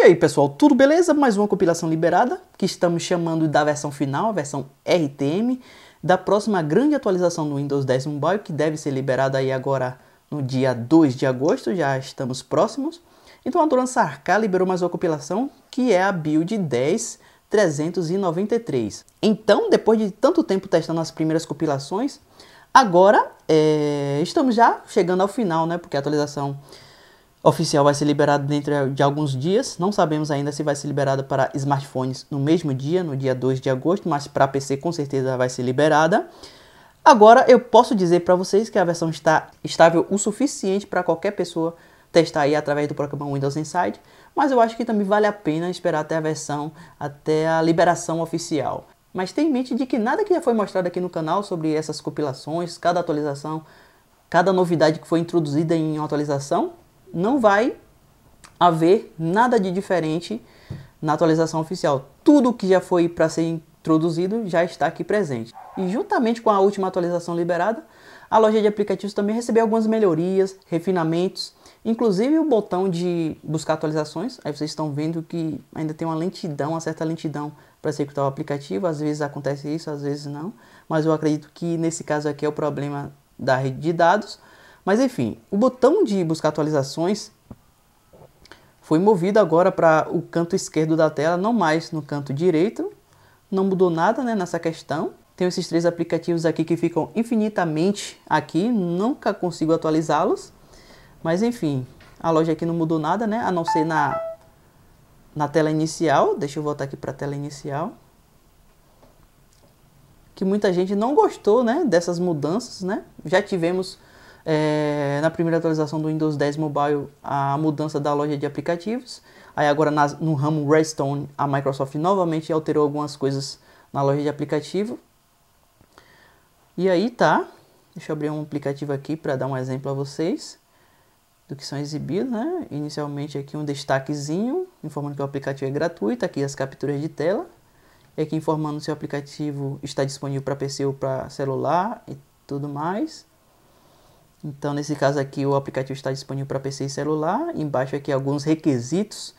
E aí pessoal, tudo beleza? Mais uma compilação liberada, que estamos chamando da versão final, a versão RTM, da próxima grande atualização do Windows 10 Mobile, que deve ser liberada aí agora no dia 2 de agosto, já estamos próximos. Então a Duran Sarkar liberou mais uma compilação, que é a build 10393. Então, depois de tanto tempo testando as primeiras compilações, agora é... estamos já chegando ao final, né? Porque a atualização oficial vai ser liberada dentro de alguns dias. Não sabemos ainda se vai ser liberada para smartphones no mesmo dia, no dia 2 de agosto, mas para PC com certeza vai ser liberada. Agora eu posso dizer para vocês que a versão está estável o suficiente para qualquer pessoa testar aí através do programa Windows Insight, mas eu acho que também vale a pena esperar até a versão, até a liberação oficial. Mas tenha em mente de que nada que já foi mostrado aqui no canal sobre essas compilações, cada atualização, cada novidade que foi introduzida em uma atualização, não vai haver nada de diferente na atualização oficial. Tudo que já foi para ser introduzido já está aqui presente. E juntamente com a última atualização liberada, a loja de aplicativos também recebeu algumas melhorias, refinamentos, inclusive o botão de buscar atualizações. Aí vocês estão vendo que ainda tem uma lentidão, uma certa lentidão para executar o aplicativo. Às vezes acontece isso, às vezes não, mas eu acredito que nesse caso aqui é o problema da rede de dados. Mas enfim, o botão de buscar atualizações foi movido agora para o canto esquerdo da tela, não mais no canto direito. Não mudou nada né, nessa questão. Tenho esses três aplicativos aqui que ficam infinitamente aqui, nunca consigo atualizá-los. Mas enfim, a loja aqui não mudou nada, né? A não ser na, na tela inicial. Deixa eu voltar aqui para a tela inicial. Que muita gente não gostou, né? Dessas mudanças, né? Já tivemos é, na primeira atualização do Windows 10 Mobile, a mudança da loja de aplicativos. Aí agora nas, no ramo Redstone, a Microsoft novamente alterou algumas coisas na loja de aplicativo. E aí tá, deixa eu abrir um aplicativo aqui para dar um exemplo a vocês do que são exibidos, né? Inicialmente aqui um destaquezinho, informando que o aplicativo é gratuito, aqui as capturas de tela. E aqui informando se o aplicativo está disponível para PC ou para celular e tudo mais. Então, nesse caso aqui, o aplicativo está disponível para PC e celular. Embaixo aqui alguns requisitos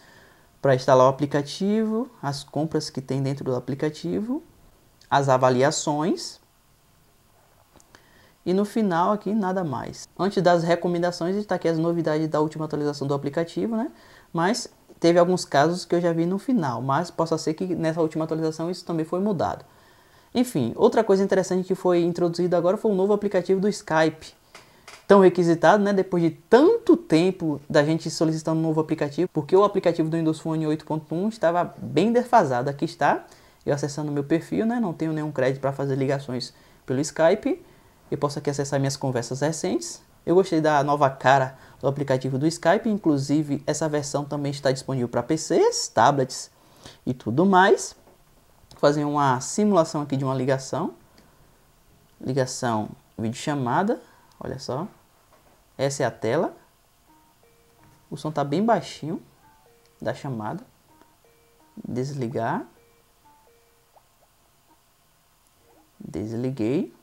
para instalar o aplicativo, as compras que tem dentro do aplicativo, as avaliações. E no final aqui, nada mais. Antes das recomendações, está aqui as novidades da última atualização do aplicativo, né? Mas teve alguns casos que eu já vi no final, mas possa ser que nessa última atualização isso também foi mudado. Enfim, outra coisa interessante que foi introduzida agora foi o um novo aplicativo do Skype, tão requisitado, né? Depois de tanto tempo da gente solicitando um novo aplicativo, porque o aplicativo do Windows Phone 8.1 estava bem defasado. Aqui está, eu acessando meu perfil, né? Não tenho nenhum crédito para fazer ligações pelo Skype. Eu posso aqui acessar minhas conversas recentes. Eu gostei da nova cara do aplicativo do Skype, inclusive essa versão também está disponível para PCs, tablets e tudo mais. Vou fazer uma simulação aqui de uma ligação. Ligação vídeo chamada. olha só. Essa é a tela. O som está bem baixinho da chamada. Desligar. Desliguei.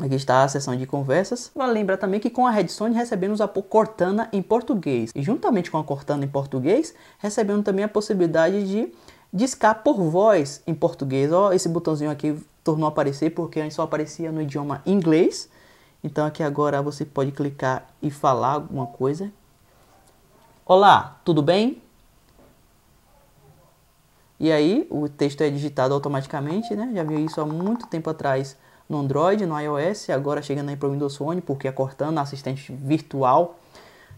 Aqui está a sessão de conversas. Vale lembrar também que com a Red recebemos a Cortana em português. E juntamente com a Cortana em português, recebemos também a possibilidade de discar por voz em português. Ó, esse botãozinho aqui tornou a aparecer porque antes só aparecia no idioma inglês. Então aqui agora você pode clicar e falar alguma coisa. Olá, tudo bem? E aí o texto é digitado automaticamente, né? Já vi isso há muito tempo atrás no Android, no iOS, agora chegando aí para o Windows Phone, porque é a Cortana, assistente virtual,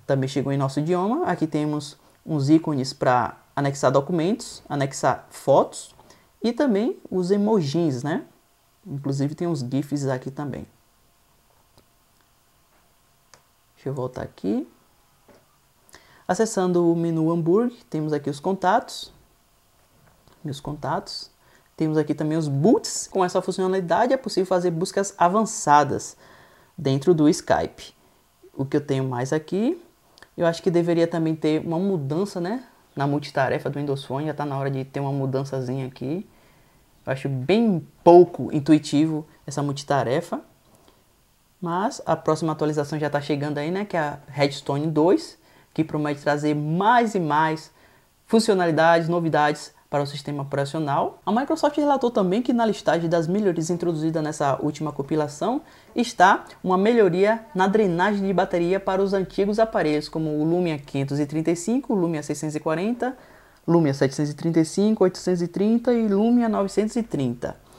também chegou em nosso idioma. Aqui temos uns ícones para anexar documentos, anexar fotos e também os emojis, né? Inclusive tem uns GIFs aqui também. Deixa eu voltar aqui. Acessando o menu hambúrguer, temos aqui os contatos. Meus contatos. Temos aqui também os boots. Com essa funcionalidade é possível fazer buscas avançadas dentro do Skype. O que eu tenho mais aqui, eu acho que deveria também ter uma mudança, né? Na multitarefa do Windows Phone, já está na hora de ter uma mudançazinha aqui. Eu acho bem pouco intuitivo essa multitarefa. Mas a próxima atualização já está chegando aí, né? Que é a Redstone 2, que promete trazer mais e mais funcionalidades, novidades para o sistema operacional. A Microsoft relatou também que na listagem das melhorias introduzidas nessa última compilação está uma melhoria na drenagem de bateria para os antigos aparelhos como o Lumia 535, Lumia 640, Lumia 735, 830 e Lumia 930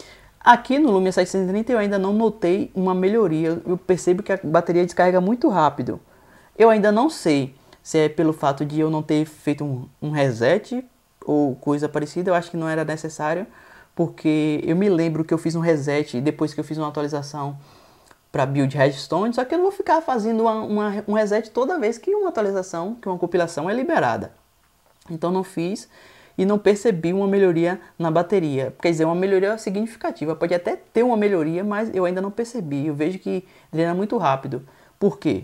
Aqui no Lumia 630 eu ainda não notei uma melhoria, eu percebo que a bateria descarrega muito rápido. Eu ainda não sei se é pelo fato de eu não ter feito um, um reset ou coisa parecida, eu acho que não era necessário, porque eu me lembro que eu fiz um reset depois que eu fiz uma atualização para build redstone, só que eu não vou ficar fazendo uma, uma, um reset toda vez que uma atualização, que uma compilação é liberada. Então não fiz, e não percebi uma melhoria na bateria. Quer dizer, uma melhoria significativa, pode até ter uma melhoria, mas eu ainda não percebi. Eu vejo que drena muito rápido. Por quê?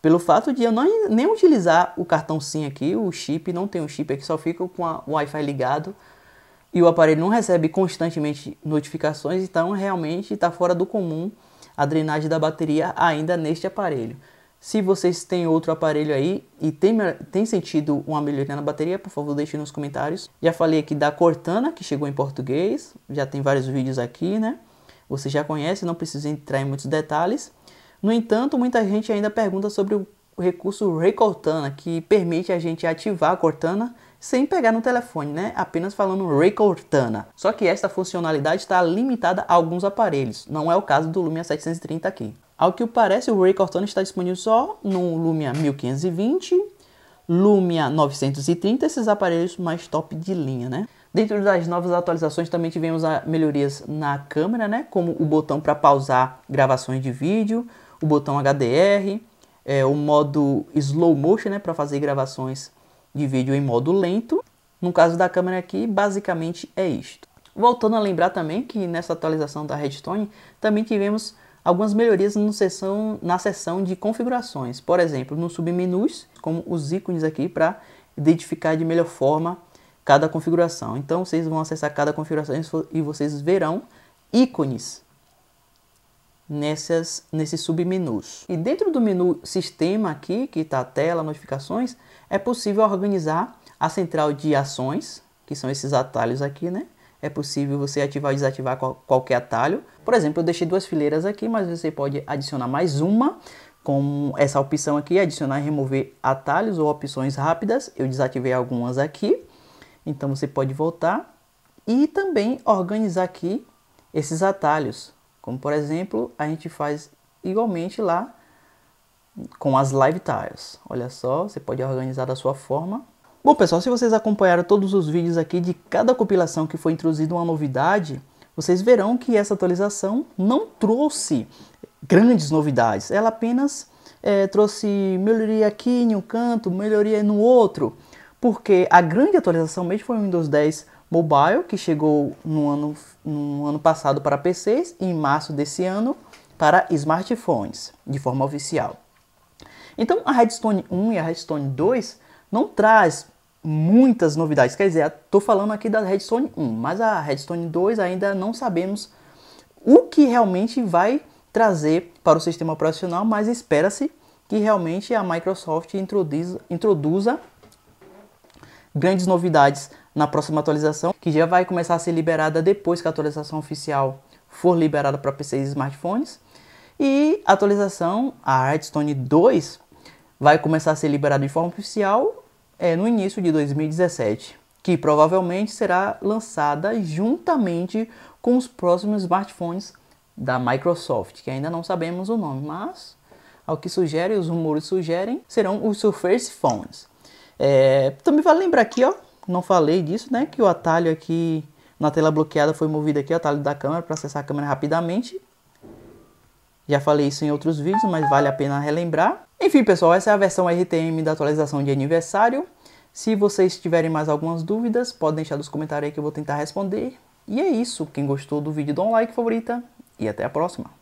Pelo fato de eu não, nem utilizar o cartão SIM aqui, o chip, não tem um chip aqui, só fica com o Wi-Fi ligado e o aparelho não recebe constantemente notificações, então realmente está fora do comum a drenagem da bateria ainda neste aparelho. Se vocês têm outro aparelho aí e tem, tem sentido uma melhoria na bateria, por favor deixe nos comentários. Já falei aqui da Cortana, que chegou em português, já tem vários vídeos aqui, né? Você já conhece, não precisa entrar em muitos detalhes. No entanto, muita gente ainda pergunta sobre o recurso Recortana, que permite a gente ativar a Cortana sem pegar no telefone, né? Apenas falando Recortana. Só que esta funcionalidade está limitada a alguns aparelhos, não é o caso do Lumia 730 aqui. Ao que parece, o Ray Cortana está disponível só no Lumia 1520, Lumia 930, esses aparelhos mais top de linha, né? Dentro das novas atualizações também tivemos melhorias na câmera, né? Como o botão para pausar gravações de vídeo, o botão HDR, é, o modo slow motion, né? Para fazer gravações de vídeo em modo lento. No caso da câmera aqui, basicamente é isto. Voltando a lembrar também que nessa atualização da Redstone também tivemos algumas melhorias sessão, na seção de configurações. Por exemplo, nos submenus, como os ícones aqui, para identificar de melhor forma cada configuração. Então, vocês vão acessar cada configuração e vocês verão ícones nessas, nesses submenus. E dentro do menu Sistema aqui, que está a tela, notificações, é possível organizar a central de ações, que são esses atalhos aqui, né? é possível você ativar ou desativar qual, qualquer atalho. Por exemplo, eu deixei duas fileiras aqui, mas você pode adicionar mais uma com essa opção aqui, adicionar e remover atalhos ou opções rápidas. Eu desativei algumas aqui, então você pode voltar e também organizar aqui esses atalhos. Como por exemplo, a gente faz igualmente lá com as live tiles. Olha só, você pode organizar da sua forma. Bom pessoal, se vocês acompanharam todos os vídeos aqui de cada compilação que foi introduzida uma novidade, vocês verão que essa atualização não trouxe grandes novidades, ela apenas é, trouxe melhoria aqui em um canto, melhoria no outro, porque a grande atualização mesmo foi o Windows 10 Mobile, que chegou no ano, no ano passado para PCs e em março desse ano para smartphones, de forma oficial. Então a Redstone 1 e a Redstone 2 não traz muitas novidades. Quer dizer, estou falando aqui da Redstone 1, mas a Redstone 2 ainda não sabemos o que realmente vai trazer para o sistema operacional, mas espera-se que realmente a Microsoft introduza, introduza grandes novidades na próxima atualização, que já vai começar a ser liberada depois que a atualização oficial for liberada para PCs e smartphones. E a atualização, a Redstone 2, vai começar a ser liberada de forma oficial é no início de 2017, que provavelmente será lançada juntamente com os próximos smartphones da Microsoft, que ainda não sabemos o nome, mas ao que sugere, os rumores sugerem, serão os Surface Phones. É, também vale lembrar aqui, ó, não falei disso, né, que o atalho aqui na tela bloqueada foi movido aqui, o atalho da câmera, para acessar a câmera rapidamente. Já falei isso em outros vídeos, mas vale a pena relembrar. Enfim, pessoal, essa é a versão RTM da atualização de aniversário. Se vocês tiverem mais algumas dúvidas, podem deixar nos comentários aí que eu vou tentar responder. E é isso. Quem gostou do vídeo, dá um like, favorita. E até a próxima.